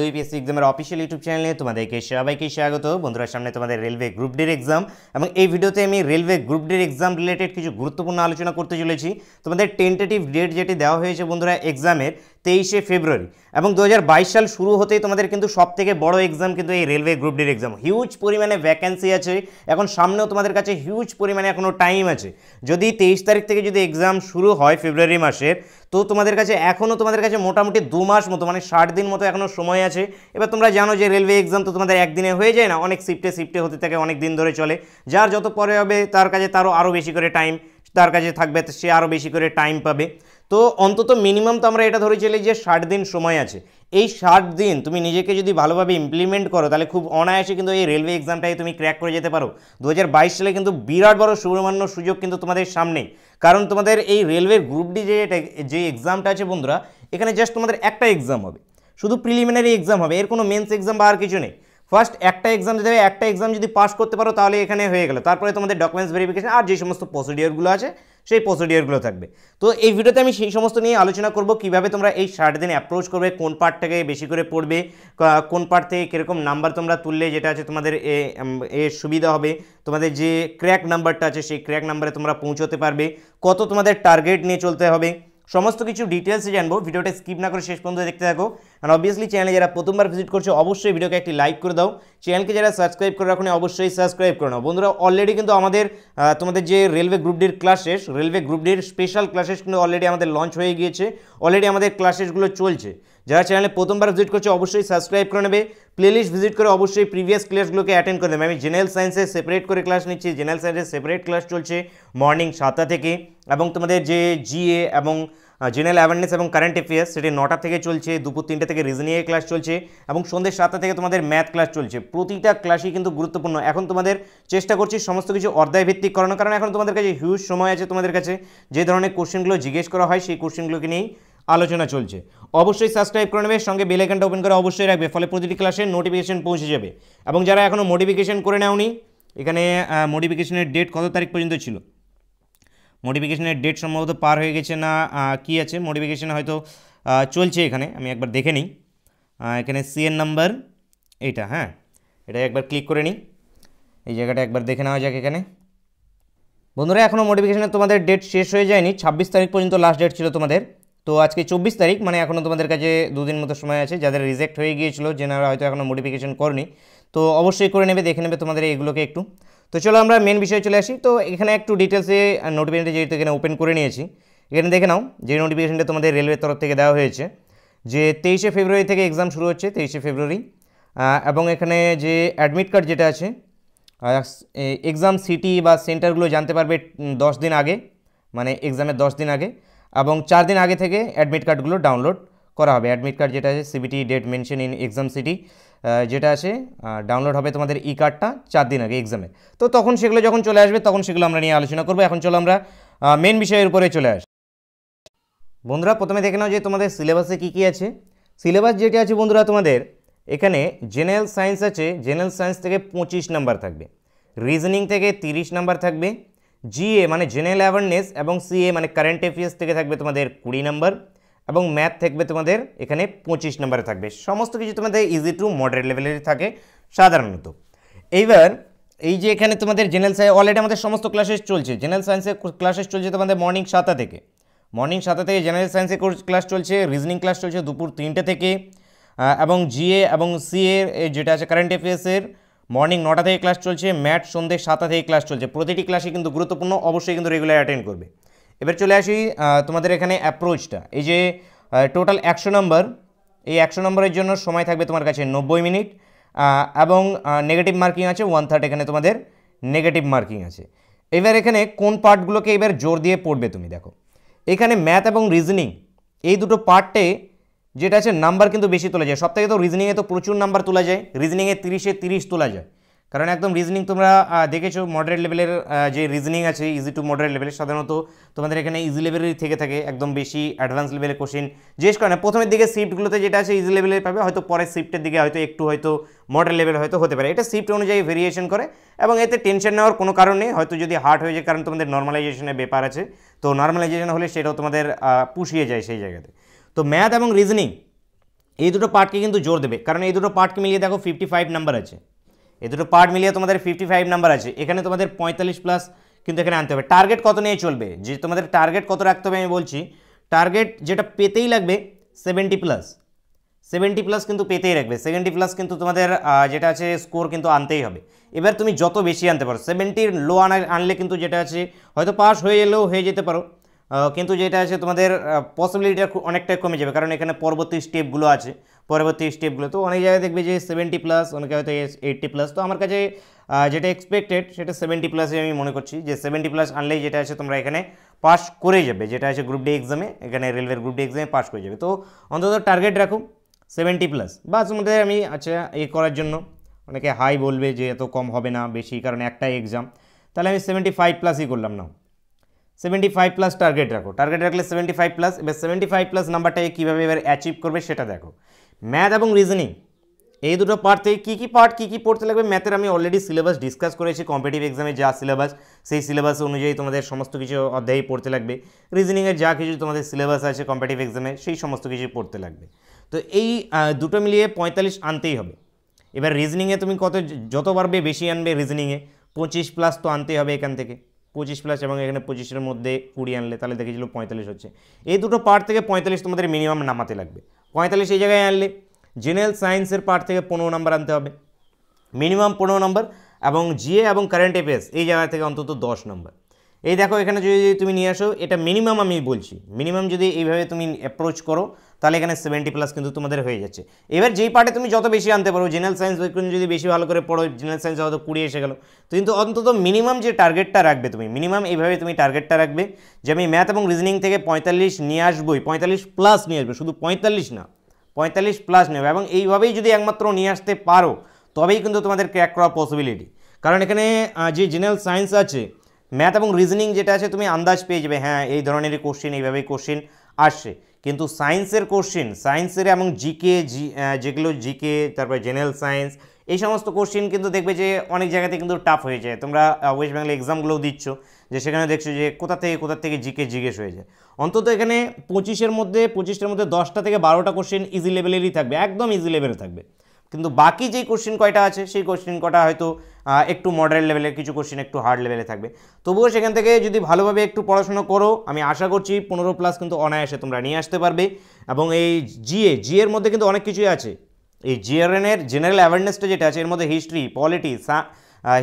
UPSC এক্সামের official YouTube চ্যানেলে তোমাদেরকে সবাইকে স্বাগত বন্ধুরা সামনে তোমাদের রেলওয়ে গ্রুপ ডির এক্সাম এবং এই ভিডিওতে আমি রেলওয়ে গ্রুপ ডির এক্সাম রিলেটেড কিছু গুরুত্বপূর্ণ আলোচনা করতে চলেছি তোমাদের টেন্টেটিভ ডেট যেটি দেওয়া হয়েছে বন্ধুরা এক্সামের তেইশে ফেব্রুয়ারি এবং দু সাল শুরু হতেই তোমাদের কিন্তু সবথেকে বড় এক্সাম কিন্তু এই রেলওয়ে গ্রুপ ডির এক্সাম হিউজ পরিমাণে ভ্যাকেন্সি আছে এখন সামনেও তোমাদের কাছে হিউজ পরিমাণে এখনও টাইম আছে যদি তেইশ তারিখ থেকে যদি এক্সাম শুরু হয় ফেব্রুয়ারি মাসের তো তোমাদের কাছে এখনও তোমাদের কাছে মোটামুটি দু মাস মতো মানে ষাট দিন মতো এখনও সময় আছে এবার তোমরা জানো যে রেলওয়ে এক্সাম তো তোমাদের একদিনে হয়ে যায় না অনেক শিফটে শিফটে হতে থাকে অনেক দিন ধরে চলে যার যত পরে হবে তার কাছে তারও আরও বেশি করে টাইম তার কাছে থাকবে সে আরও বেশি করে টাইম পাবে তো অন্তত মিনিমাম তো আমরা এটা ধরে চলি যে ষাট দিন সময় আছে এই ষাট দিন তুমি নিজেকে যদি ভালোভাবে ইমপ্লিমেন্ট করো তাহলে খুব অনায়াসে কিন্তু এই রেলওয়ে এক্সামটাই তুমি ক্র্যাক করে যেতে পারো দু সালে কিন্তু বিরাট বড় সুবর্ণান্য সুযোগ কিন্তু তোমাদের সামনেই কারণ তোমাদের এই রেলওয়ের গ্রুপ ডি যে যে এক্সামটা আছে বন্ধুরা এখানে জাস্ট তোমাদের একটা এক্সাম হবে শুধু প্রিলিমিনারি এক্সাম হবে এর কোনো মেন্স এক্সাম বা আর কিছু নেই ফার্স্ট একটা এক্সাম যদি একটা এক্সাম যদি পাস করতে পারো তাহলে এখানে হয়ে গেলো তারপরে তোমাদের ডকুমেন্টস ভেরিফিকেশন আর যে সমস্ত প্রসিডিওরগুলো আছে সেই প্রসিডিওরগুলো থাকবে তো এই ভিডিওতে আমি সেই সমস্ত নিয়ে আলোচনা করব কিভাবে তোমরা এই ষাট দিন অ্যাপ্রোচ করবে কোন পার্টটাকে বেশি করে পড়বে কোন পার্ট থেকে কীরকম নাম্বার তোমরা তুললে যেটা আছে তোমাদের এ সুবিধা হবে তোমাদের যে ক্র্যাক নাম্বারটা আছে সেই ক্র্যাক নাম্বারে তোমরা পৌঁছতে পারবে কত তোমাদের টার্গেট নিয়ে চলতে হবে সমস্ত কিছু ডিটেলসে জানবো ভিডিওটা স্কিপ না করে শেষ পর্যন্ত দেখতে থাকো অ্যান্ড অবভিয়াসলি চ্যানেলে যারা প্রথমবার ভিজিট করছো অবশ্যই ভিডিওকে একটি লাইক করে দাও চ্যানেলকে যারা সাবস্ক্রাইব করে রাখুন অবশ্যই সাবস্ক্রাইব করে নাও বন্ধুরা অলরেডি কিন্তু আমাদের তোমাদের যে রেলওয়ে গ্রুপ ডির ক্লাসেস রেলওয়ে গ্রুপ ডির স্পেশাল ক্লাসেস কিন্তু অলরেডি আমাদের লঞ্চ হয়ে গিয়েছে অলরেডি আমাদের ক্লাসেসগুলো চলছে যারা চ্যানেলে প্রথমবার ভিজিট করছে অবশ্যই সাবস্ক্রাইব করে নেবে প্লেলিস্ট ভিজিট করে অবশ্যই প্রিভিয়াস ক্লাসগুলোকে অ্যাটেন্ড করে নেবে আমি জেনারেল সায়েন্সের সেপারেট করে ক্লাস নিচ্ছি জেনারেল সায়েন্সের সেপারেট ক্লাস চলছে মর্নিং সাতটা থেকে এবং তোমাদের যে জিএ এবং জেনারেল অ্যাওয়ারনেস এবং কারেন্ট অ্যাফেয়ার্স সেটি নটা থেকে চলছে দুপুর তিনটে থেকে রিজনিংয়ের ক্লাস চলছে এবং সন্ধ্যে সাতটা থেকে তোমাদের ম্যাথ ক্লাস চলছে প্রতিটা ক্লাসই কিন্তু গুরুত্বপূর্ণ এখন তোমাদের চেষ্টা করছি সমস্ত কিছু অর্ধায় ভিত্তিক করানো কারণ এখন তোমাদের কাছে হিউজ সময় আছে তোমাদের কাছে যে ধরনের কোশ্চেনগুলো জিজ্ঞেস করা হয় সেই কোশ্চেনগুলোকে নিয়েই আলোচনা চলছে অবশ্যই সাবস্ক্রাইব করে নেবে সঙ্গে বেলাইকানটা ওপেন করে অবশ্যই রাখবে ফলে প্রতিটি ক্লাসের নোটিফিকেশন পৌঁছে যাবে এবং যারা এখনও মোডিফিকেশন করে নেওনি এখানে মোডিফিকেশনের ডেট কত তারিখ পর্যন্ত ছিল মোডিফিকেশনের ডেট সম্ভবত পার হয়ে গেছে না কি আছে মোডিফিকেশান হয়তো চলছে এখানে আমি একবার দেখে নিই এখানে সিএন নাম্বার এটা হ্যাঁ এটা একবার ক্লিক করে নিই এই জায়গাটা একবার দেখে নেওয়া যাক এখানে বন্ধুরা এখনও মোটিফিকেশানে তোমাদের ডেট শেষ হয়ে যায়নি ছাব্বিশ তারিখ পর্যন্ত লাস্ট ডেট ছিল তোমাদের তো আজকে চব্বিশ তারিখ মানে এখনও তোমাদের কাছে দুদিন মতো সময় আছে যাদের রিজেক্ট হয়ে গিয়েছিলো যেনারা হয়তো এখনও মোটিফিকেশান করেনি তো অবশ্যই করে নেবে দেখে নেবে তোমাদের এগুলোকে একটু তো চলো আমরা মেন বিষয়ে চলে আসি তো এখানে একটু ডিটেলসে নোটিফিকেশনটা যেহেতু এখানে ওপেন করে নিয়েছি এখানে দেখে নাও যে নোটিফিকেশনটা তোমাদের রেলওয়ের তরফ থেকে দেওয়া হয়েছে যে তেইশে ফেব্রুয়ারি থেকে এক্সাম শুরু হচ্ছে তেইশে ফেব্রুয়ারি এবং এখানে যে অ্যাডমিট কার্ড যেটা আছে এক্সাম সিটি বা সেন্টারগুলো জানতে পারবে দশ দিন আগে মানে এক্সামের দশ দিন আগে এবং চার দিন আগে থেকে অ্যাডমিট কার্ডগুলো ডাউনলোড করা হবে অ্যাডমিট কার্ড যেটা আছে CBT date mention in exam city যেটা আছে ডাউনলোড হবে তোমাদের ই e কার্ডটা চার দিন আগে এক্সামে তো তখন সেগুলো যখন চলে আসবে তখন সেগুলো আমরা নিয়ে আলোচনা করবো এখন চলো আমরা মেন বিষয়ের উপরে চলে আস বন্ধুরা প্রথমে দেখে নাও যে তোমাদের সিলেবাসে কি কি আছে সিলেবাস যেটা আছে বন্ধুরা তোমাদের এখানে জেনারেল সায়েন্স আছে জেনারেল সায়েন্স থেকে পঁচিশ নাম্বার থাকবে রিজনিং থেকে তিরিশ নাম্বার থাকবে জিএ মানে জেনারেল অ্যাওয়ারনেস এবং সিএ মানে কারেন্ট অ্যাফেয়ার্স থেকে থাকবে তোমাদের কুড়ি নাম্বার এবং ম্যাথ থাকবে তোমাদের এখানে পঁচিশ নম্বরে থাকবে সমস্ত কিছু তোমাদের ইজি টু মডারেট লেভেলের থাকে সাধারণত এইবার এই যে এখানে তোমাদের জেনারেল সায়েন্স অলরেডি আমাদের সমস্ত ক্লাসেস চলছে জেনারেল সায়েন্সের ক্লাসেস চলছে তোমাদের মর্নিং সাতটা থেকে মর্নিং সাতটা থেকে জেনারেল সায়েন্সের ক্লাস চলছে রিজনিং ক্লাস চলছে দুপুর তিনটে থেকে এবং জিএ এবং সিএ যেটা আছে কারেন্ট অ্যাফেয়ার্সের মর্নিং নটা থেকে ক্লাস চলছে ম্যাথ সন্ধ্যে সাতটা থেকে ক্লাস চলছে প্রতিটি ক্লাসে কিন্তু গুরুত্বপূর্ণ অবশ্যই কিন্তু রেগুলার অ্যাটেন্ড করবে এবার চলে আসি তোমাদের এখানে অ্যাপ্রোচটা এই যে টোটাল একশো নম্বর এই একশো নম্বরের জন্য সময় থাকবে তোমার কাছে নব্বই মিনিট এবং নেগেটিভ মার্কিং আছে ওয়ান থার্ড এখানে তোমাদের নেগেটিভ মার্কিং আছে এবার এখানে কোন পার্টগুলোকে এবার জোর দিয়ে পড়বে তুমি দেখো এখানে ম্যাথ এবং রিজনিং এই দুটো পার্টে যেটা আছে নাম্বার কিন্তু বেশি তোলা যায় সবথেকে তো রিজনিংয়ে তো প্রচুর নাম্বার তোলা যায় রিজনিংয়ে তিরিশে তিরিশ তোলা যায় কারণ একদম রিজনিং তোমরা দেখেছো মডারেট লেভেলের যে রিজনিং আছে ইজি টু মডারেট লেভেলের সাধারণত তোমাদের এখানে ইজি লেভেলেরই থেকে থাকে একদম বেশি অ্যাডভান্স লেভেলের কোশ্চেন জিজ্ঞেস করে না প্রথমের দিকে শিফটগুলোতে যেটা আছে ইজি লেভেলের পাবে হয়তো পরের শিফটের দিকে হয়তো একটু হয়তো মডারেট লেভেল হয়তো হতে পারে এটা শিফট অনুযায়ী ভেরিয়েশন করে এবং এতে টেনশন নেওয়ার কোনো কারণ নেই হয়তো যদি হার্ড হয়ে যায় কারণ তোমাদের নর্মালাইজেশনের ব্যাপার আছে তো নর্মালাইজেশন হলে সেটাও তোমাদের পুষিয়ে যায় সেই জায়গাতে তো ম্যাথ এবং রিজনিং এই দুটো পার্টকে কিন্তু জোর দেবে কারণ এই দুটো পার্টকে মিলিয়ে দেখো ফিফটি ফাইভ নাম্বার আছে এই দুটো পার্ট মিলিয়ে তোমাদের ফিফটি ফাইভ নাম্বার আছে এখানে তোমাদের পঁয়তাল্লিশ প্লাস কিন্তু এখানে আনতে হবে টার্গেট কত নিয়ে চলবে যে তোমাদের টার্গেট কত রাখতে হবে আমি বলছি টার্গেট যেটা পেতেই লাগবে সেভেন্টি প্লাস সেভেন্টি প্লাস কিন্তু পেতেই রাখবে সেভেন্টি প্লাস কিন্তু তোমাদের যেটা আছে স্কোর কিন্তু আনতেই হবে এবার তুমি যত বেশি আনতে পারো সেভেন্টির লো আনা আনলে কিন্তু যেটা আছে হয়তো পাস হয়ে এলেও হয়ে যেতে পারো কিন্তু যেটা আছে তোমাদের পসিবিলিটিটা অনেকটাই কমে যাবে কারণ এখানে পরবর্তী স্টেপগুলো আছে পরবর্তী স্টেপগুলো তো অনেক জায়গায় দেখবে যে সেভেন্টি প্লাস অনেকে হয়তো এইটটি প্লাস তো আমার কাছে যেটা এক্সপেক্টেড সেটা সেভেন্টি প্লাসে আমি মনে করছি যে সেভেন্টি প্লাস আনলেই যেটা আছে তোমরা এখানে পাস করে যাবে যেটা আছে গ্রুপ ডি এক্সামে এখানে রেলওয়ের গ্রুপ ডি এক্সামে পাস করে যাবে তো অন্তত টার্গেট রাখো সেভেন্টি প্লাস বা তোমাদের আমি আচ্ছা এ করার জন্য অনেকে হাই বলবে যে এত কম হবে না বেশি কারণ একটাই এক্সাম তাহলে আমি সেভেন্টি ফাইভ প্লাসই করলাম না সেভেন্টি ফাইভ প্লাস টার্গেট রাখো টার্গেট রাখলে সেভেন্টি ফাইভ প্লাস এবার সেভেন্টি ফাইভ প্লাস নাম্বারটাকে কীভাবে এবার অ্যাচিভ করবে সেটা দেখো ম্যাথ এবং রিজনিং এই দুটো পার্ট থেকে কী কী পার্ট কী কী পড়তে লাগবে ম্যাথের আমি অলরেডি সিলেবাস ডিসকাস করেছি কম্পিটিভ এক্সামে যা সিলেবাস সেই সিলেবাস অনুযায়ী তোমাদের সমস্ত কিছু অধ্যায়ই পড়তে লাগবে রিজনিংয়ের যা কিছু তোমাদের সিলেবাস আছে কম্পিটিভ এক্সামে সেই সমস্ত কিছু পড়তে লাগবে তো এই দুটো মিলিয়ে পঁয়তাল্লিশ আনতেই হবে এবার রিজনিংয়ে তুমি কত যত পারবে বেশি আনবে রিজনিংয়ে পঁচিশ প্লাস তো আনতেই হবে এখান থেকে পঁচিশ প্লাস এবং এখানে পঁচিশের মধ্যে কুড়ি আনলে তাহলে দেখেছিল পঁয়তাল্লিশ হচ্ছে এই দুটো পার্ট থেকে পঁয়তাল্লিশ তোমাদের মিনিমাম নামাতে লাগবে পঁয়তাল্লিশ এই জায়গায় আনলে জেনারেল সায়েন্সের পার্ট থেকে পনেরো নাম্বার আনতে হবে মিনিমাম পনেরো নম্বর এবং জিএ এবং কারেন্ট অ্যাফেয়ার্স এই জায়গা থেকে অন্তত দশ নম্বর এই দেখো এখানে যদি তুমি নিয়ে আসো এটা মিনিমাম আমি বলছি মিনিমাম যদি এইভাবে তুমি অ্যাপ্রোচ করো তাহলে এখানে সেভেন্টি প্লাস কিন্তু তোমাদের হয়ে যাচ্ছে এবার যেই পার্টে তুমি যত বেশি আনতে পারো জেনারেল সায়েন্স যদি বেশি ভালো করে পড়ো জেনারেল সায়েন্স হয়তো কুড়ি এসে গেলো কিন্তু অন্তত মিনিমাম যে টার্গেটটা রাখবে তুমি মিনিমাম এইভাবে তুমি টার্গেটটা রাখবে যে আমি ম্যাথ এবং রিজনিং থেকে পঁয়তাল্লিশ নিয়ে আসবোই পঁয়তাল্লিশ প্লাস নিয়ে আসবে শুধু পঁয়তাল্লিশ না পঁয়তাল্লিশ প্লাস নেবে এবং এইভাবেই যদি একমাত্র নিয়ে আসতে পারো তবেই কিন্তু তোমাদের ক্র্যাক করা পসিবিলিটি কারণ এখানে যে জেনারেল সায়েন্স আছে ম্যাথ এবং রিজনিং যেটা আছে তুমি আন্দাজ পেয়ে যাবে হ্যাঁ এই ধরনেরই কোশ্চিন এইভাবেই কোশ্চিন আসছে কিন্তু সায়েন্সের কোশ্চিন সায়েন্সের এবং জিকে জি যেগুলো জিকে তারপরে জেনারেল সায়েন্স এই সমস্ত কোশ্চিন কিন্তু দেখবে যে অনেক জায়গাতে কিন্তু টাফ হয়ে যায় তোমরা ওয়েস্ট বেঙ্গল এক্সামগুলোও দিচ্ছ যে সেখানে দেখছো যে কোথা থেকে কোথা থেকে জিকে জিজ্ঞেস হয়ে যায় অন্তত এখানে পঁচিশের মধ্যে পঁচিশটার মধ্যে দশটা থেকে বারোটা কোশ্চেন ইজি লেভেলেরই থাকবে একদম ইজি লেভেলে থাকবে কিন্তু বাকি যেই কোশ্চিন কয়টা আছে সেই কোশ্চেন কটা হয়তো একটু মডারেট লেভেলের কিছু কোশ্চেন একটু হার্ড লেভেলে থাকবে তবুও সেখান থেকে যদি ভালোভাবে একটু পড়াশোনা করো আমি আশা করছি পনেরো প্লাস কিন্তু অনায়াসে তোমরা নিয়ে আসতে পারবে এবং এই জিএ জিএর মধ্যে কিন্তু অনেক কিছুই আছে এই জিআরএনের জেনারেল অ্যাওয়ারনেসটা যেটা আছে এর মধ্যে history polity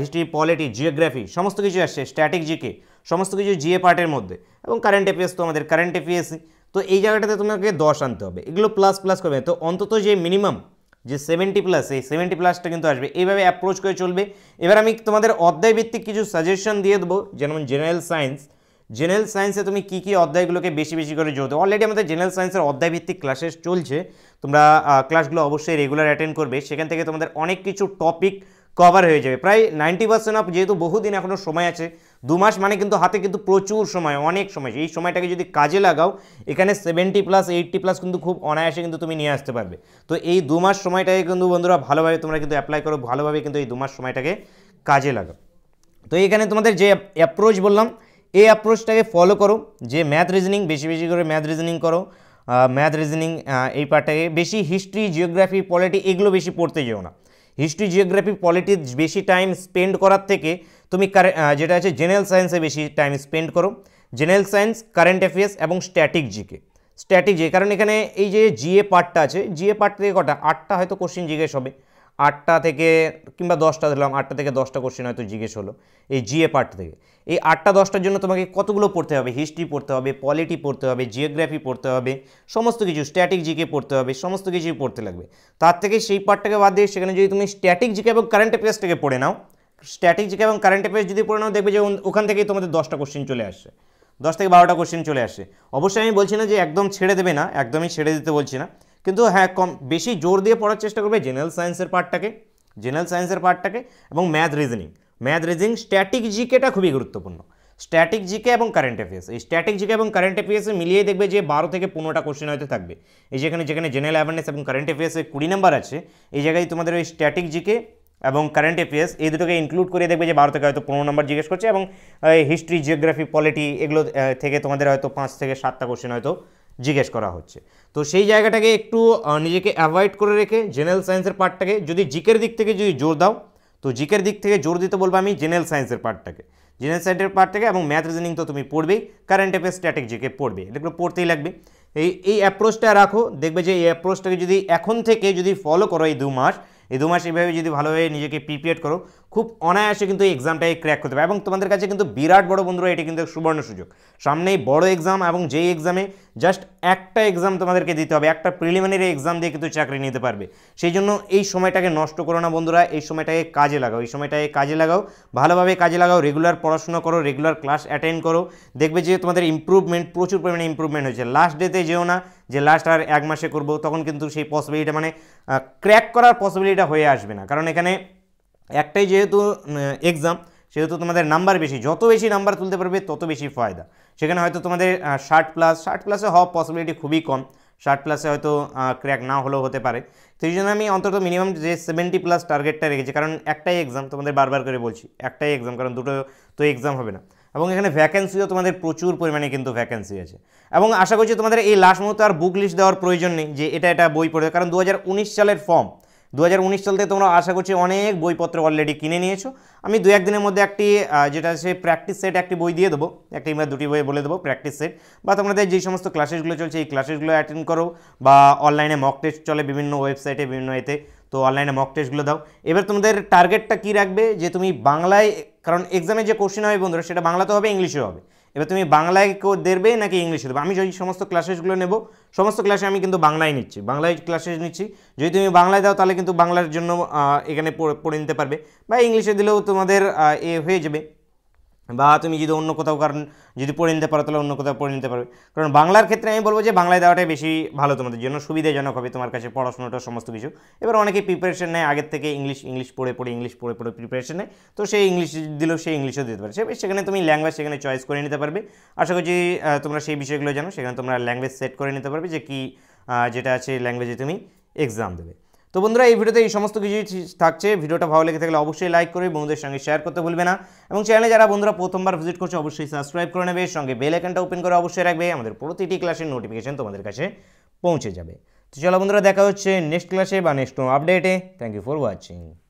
history polity geography সমস্ত কিছু আসছে স্ট্যাটিক জিকে সমস্ত কিছু জিএ পার্টের মধ্যে এবং কারেন্ট এফিএস তো আমাদের কারেন্ট অ্যাফেয়ার্সই তো এই জায়গাটাতে তোমাকে দশ আনতে হবে এগুলো প্লাস প্লাস করবে তো অন্তত যে মিনিমাম যে সেভেন্টি প্লাস এই সেভেন্টি প্লাসটা কিন্তু আসবে এইভাবে অ্যাপ্রোচ করে চলবে এবার আমি তোমাদের অধ্যায় ভিত্তিক কিছু সাজেশন দিয়ে দেবো যেমন জেনারেল সায়েন্স জেনারেল সায়েন্সে তুমি কী কী অধ্যায়গুলোকে বেশি বেশি করে জোর দেবো অলরেডি আমাদের জেনারেল সায়েন্সের অধ্যায়ভিত্তিক ক্লাসেস চলছে তোমরা ক্লাসগুলো অবশ্যই রেগুলার অ্যাটেন্ড করবে সেখান থেকে তোমাদের অনেক কিছু টপিক কভার হয়ে যাবে প্রায় নাইনটি পার্সেন্ট অফ যেহেতু বহুদিন এখনও সময় আছে দু মাস মানে কিন্তু হাতে কিন্তু প্রচুর সময় অনেক সময় এই সময়টাকে যদি কাজে লাগাও এখানে সেভেন্টি প্লাস এইটটি প্লাস কিন্তু খুব অনায়াসে কিন্তু তুমি নিয়ে আসতে পারবে তো এই দু মাস সময়টাকে কিন্তু বন্ধুরা ভালোভাবে তোমরা কিন্তু অ্যাপ্লাই করো ভালোভাবে কিন্তু এই দু মাস সময়টাকে কাজে লাগাও তো এখানে তোমাদের যে অ্যাপ্রোচ বললাম এই অ্যাপ্রোচটাকে ফলো করো যে ম্যাথ রিজনিং বেশি বেশি করে ম্যাথ রিজনিং করো ম্যাথ রিজনিং এই পার্টটাকে বেশি হিস্ট্রি জিওগ্রাফি পলিটি এগুলো বেশি পড়তে যেও না হিস্ট্রি জিওগ্রাফি পলিটিক্স বেশি টাইম স্পেন্ড করার থেকে তুমি যেটা আছে জেনারেল সায়েন্সে বেশি টাইম স্পেন্ড করো জেনারেল সায়েন্স কারেন্ট অ্যাফেয়ার্স এবং স্ট্যাটিক জিকে জি কারণ এখানে এই যে জিএ পার্টটা আছে জিএ পার্ট থেকে কটা আটটা হয়তো কোশ্চিন জিজ্ঞেস হবে আটটা থেকে কিংবা দশটা ধরলাম আটটা থেকে দশটা কোশ্চেন হয়তো জিজ্ঞেস হলো এই জিএ পার্ট থেকে এই আটটা দশটার জন্য তোমাকে কতগুলো পড়তে হবে হিস্ট্রি পড়তে হবে পলিটি পড়তে হবে জিওগ্রাফি পড়তে হবে সমস্ত কিছু স্ট্যাটিক জিকে পড়তে হবে সমস্ত কিছুই পড়তে লাগবে তার থেকে সেই পার্টটাকে বাদ দিয়ে সেখানে যদি তুমি স্ট্যাটিক জিকে এবং কারেন্ট অ্যাফেয়ার্সটাকে পড়ে নাও স্ট্যাটিক জিকে এবং কারেন্ট অ্যাফেয়ার্স যদি পড়ে নাও দেখবে যে ওখান থেকেই তোমাদের দশটা কোশ্চেন চলে আসে দশ থেকে বারোটা কোশ্চেন চলে আসে অবশ্যই আমি বলছি না যে একদম ছেড়ে দেবে না একদমই ছেড়ে দিতে বলছি না কিন্তু হ্যাঁ কম বেশি জোর দিয়ে পড়ার চেষ্টা করবে জেনারেল সায়েন্সের পার্টটাকে জেনারেল সায়েন্সের পার্টটাকে এবং math reasoning math reasoning static জিকেটা খুবই গুরুত্বপূর্ণ স্ট্যাটিক জিকে এবং কারেন্ট অ্যাফেয়ার্স এই স্ট্যাটিক জিকে এবং কারেন্ট অ্যাফেয়ার্সে মিলিয়ে দেখবে যে বারো থেকে পনেরোটা কোশ্চেন হয়তো থাকবে এই যেখানে যেখানে জেনারেল অ্যাওয়ারনেস এবং কারেন্ট অ্যাফেয়ার্সে কুড়ি নাম্বার আছে এই জায়গায় তোমাদের ওই স্ট্যাটিক জিকে এবং কারেন্ট অ্যাফেয়ার্স এই দুটোকে ইনক্লুড করে দেখবে যে বারো থেকে হয়তো পনেরো নম্বর জিজ্ঞেস করছে এবং হিস্ট্রি জিওগ্রাফি পলিটি এগুলো থেকে তোমাদের হয়তো পাঁচ থেকে সাতটা কোশ্চেন হয়তো জিজ্ঞেস করা হচ্ছে তো সেই জায়গাটাকে একটু নিজেকে অ্যাভয়েড করে রেখে জেনারেল সায়েন্সের পার্টটাকে যদি জিকের দিক থেকে যদি জোর দাও তো জিকের দিক থেকে জোর দিতে বলবো আমি জেনারেল সায়েন্সের পার্টটাকে জেনারেল সায়েন্সের পার্টটাকে এবং ম্যাথ রিজনিং তো তুমি পড়বেই কারেন্ট অ্যাফেয়ার স্ট্যাটিক জিকে পড়বে এগুলো পড়তেই লাগবে এই এই অ্যাপ্রোচটা রাখো দেখবে যে এই অ্যাপ্রোচটাকে যদি এখন থেকে যদি ফলো করো এই দু মাস এই দু মাস এইভাবে যদি ভালোভাবে নিজেকে প্রিপেয়ার করো খুব অনায়াসে কিন্তু এই এক্সামটাকে ক্র্যাক করতে হবে এবং তোমাদের কাছে কিন্তু বিরাট বড় বন্ধুরা এটি কিন্তু সুবর্ণ সুযোগ সামনেই বড় এক্সাম এবং যেই এক্সামে জাস্ট একটা এক্সাম তোমাদেরকে দিতে হবে একটা প্রিলিমিনারি এক্সাম দিয়ে কিন্তু চাকরি নিতে পারবে সেই জন্য এই সময়টাকে নষ্ট করো না বন্ধুরা এই সময়টাকে কাজে লাগাও এই সময়টাকে কাজে লাগাও ভালোভাবে কাজে লাগাও রেগুলার পড়াশোনা করো রেগুলার ক্লাস অ্যাটেন্ড করো দেখবে যে তোমাদের ইম্প্রুভমেন্ট প্রচুর পরিমাণে ইম্প্রুভমেন্ট হয়েছে লাস্ট ডেতে যেও না যে লাস্ট আর এক মাসে করব তখন কিন্তু সেই পসিবিলিটি মানে ক্র্যাক করার পসিবিলিটা হয়ে আসবে না কারণ এখানে একটাই যেহেতু এক্সাম সেহেতু তোমাদের নাম্বার বেশি যত বেশি নাম্বার তুলতে পারবে তত বেশি ফায়দা সেখানে হয়তো তোমাদের ষাট প্লাস ষাট প্লাসে হওয়া পসিবিলিটি খুবই কম ষাট প্লাসে হয়তো ক্র্যাক না হলেও হতে পারে সেই জন্য আমি অন্তত মিনিমাম যে সেভেন্টি প্লাস টার্গেটটা রেখেছি কারণ একটাই এক্সাম তোমাদের বারবার করে বলছি একটাই এক্সাম কারণ দুটো তো এক্সাম হবে না এবং এখানে ভ্যাকেন্সিও তোমাদের প্রচুর পরিমাণে কিন্তু ভ্যাকেন্সি আছে এবং আশা করছি তোমাদের এই লাস্ট মুহূর্তে আর বুক লিস্ট দেওয়ার প্রয়োজন নেই যে এটা এটা বই পড়বে কারণ দু সালের ফর্ম দু সাল থেকে তোমরা আশা করছি অনেক বইপত্র অলরেডি কিনে নিয়েছো আমি দু একদিনের মধ্যে একটি যেটা আছে প্র্যাকটিস সেট একটি বই দিয়ে দেবো একটি আমরা দুটি বই বলে দেবো প্র্যাকটিস সেট বা তোমাদের যে সমস্ত ক্লাসেসগুলো চলছে এই ক্লাসেসগুলো অ্যাটেন্ড করো বা অনলাইনে মক টেস্ট চলে বিভিন্ন ওয়েবসাইটে বিভিন্ন এতে তো অনলাইনে মক টেস্টগুলো দাও এবার তোমাদের টার্গেটটা কী রাখবে যে তুমি বাংলায় কারণ এক্সামে যে কোশ্চেন হবে বন্ধুরা সেটা বাংলাতে হবে ইংলিশেও হবে এবার তুমি বাংলায় কেউ দেবে নাকি ইংলিশে দেবে আমি যদি সমস্ত ক্লাসেসগুলো নেব সমস্ত ক্লাসে আমি কিন্তু বাংলায় নিচ্ছি বাংলায় ক্লাসেস নিচ্ছি যদি তুমি বাংলায় দাও তাহলে কিন্তু বাংলার জন্য এখানে পড়ে নিতে পারবে বা ইংলিশে দিলেও তোমাদের এ হয়ে যাবে বা তুমি যদি অন্য কোথাও কারণ যদি পড়ে নিতে পারো তাহলে অন্য কোথাও পড়ে নিতে পারবে কারণ বাংলার ক্ষেত্রে আমি বলবো যে বাংলায় দেওয়াটাই বেশি ভালো তোমাদের জন্য সুবিধাজনক হবে তোমার কাছে পড়াশোনাটা সমস্ত কিছু এবার অনেকে প্রিপারেশন নেয় আগের থেকে ইংলিশ ইংলিশ পড়ে পড়ে ইংলিশ পড়ে পড়ে প্রিপারেশন নেয় তো সেই ইংলিশ দিলেও সেই ইংলিশও দিতে পারে সেখানে তুমি ল্যাঙ্গুয়েজ সেখানে চয়েস করে নিতে পারবে আশা করছি তোমরা সেই বিষয়গুলো জানো সেখানে তোমরা ল্যাঙ্গুয়েজ সেট করে নিতে পারবে যে কি যেটা আছে ল্যাঙ্গুয়েজে তুমি এক্সাম দেবে তো বন্ধুরা এই ভিডিওতে এই সমস্ত কিছুই থাকছে ভিডিওটা ভালো লেগে থাকলে অবশ্যই লাইক করবে বন্ধুদের সঙ্গে শেয়ার করতে ভুলবে না এবং চ্যানেলে যারা বন্ধুরা প্রথমবার ভিজিট করছে অবশ্যই সাবস্ক্রাইব করে নেবে সঙ্গে বেল আইকনটা ওপেন করে অবশ্যই রাখবে আমাদের প্রতিটি ক্লাসের নোটিফিকেশন তোমাদের কাছে পৌঁছে যাবে তো চলো বন্ধুরা দেখা হচ্ছে নেক্সট ক্লাসে বা নেক্সট আপডেটে থ্যাংক ইউ ফর ওয়াচিং